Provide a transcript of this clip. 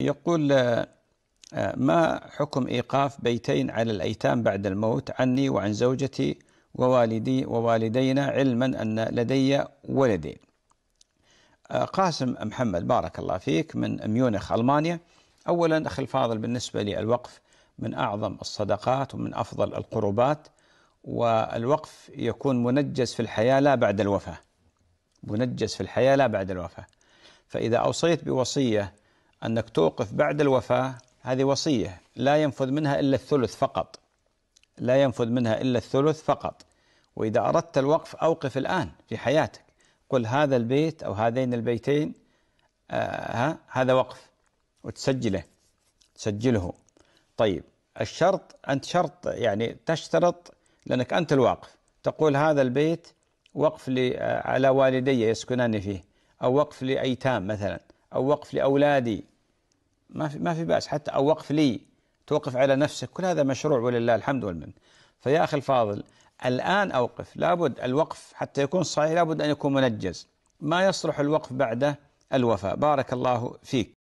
يقول آه، آه، ما حكم إيقاف بيتين على الأيتام بعد الموت عني وعن زوجتي ووالدي ووالدينا علما أن لدي ولدين آه، قاسم محمد بارك الله فيك من ميونخ ألمانيا أولا أخي الفاضل بالنسبة للوقف من أعظم الصدقات ومن أفضل القربات والوقف يكون منجز في الحياة لا بعد الوفاة منجز في الحياة لا بعد الوفاة فإذا أوصيت بوصية أنك توقف بعد الوفاة هذه وصية لا ينفذ منها إلا الثلث فقط لا ينفذ منها إلا الثلث فقط وإذا أردت الوقف أوقف الآن في حياتك قل هذا البيت أو هذين البيتين آه ها هذا وقف وتسجله تسجله طيب الشرط أنت شرط يعني تشترط لأنك أنت الواقف تقول هذا البيت وقف آه، على والدي يسكنان فيه أو وقف لأيتام مثلا أو وقف لأولادي ما في ما في باس حتى او وقف لي توقف على نفسك كل هذا مشروع ولله الحمد والمن فيا اخي الفاضل الان اوقف لابد الوقف حتى يكون صحيح لابد ان يكون منجز ما يصلح الوقف بعد الوفاء بارك الله فيك